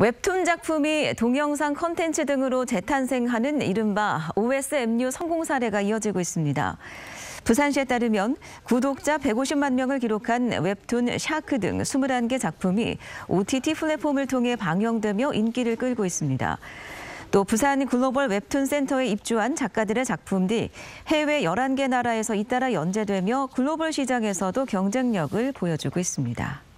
웹툰 작품이 동영상 컨텐츠 등으로 재탄생하는 이른바 OSMU 성공 사례가 이어지고 있습니다. 부산시에 따르면 구독자 150만 명을 기록한 웹툰 샤크 등 21개 작품이 OTT 플랫폼을 통해 방영되며 인기를 끌고 있습니다. 또 부산 글로벌 웹툰 센터에 입주한 작가들의 작품들이 해외 11개 나라에서 잇따라 연재되며 글로벌 시장에서도 경쟁력을 보여주고 있습니다.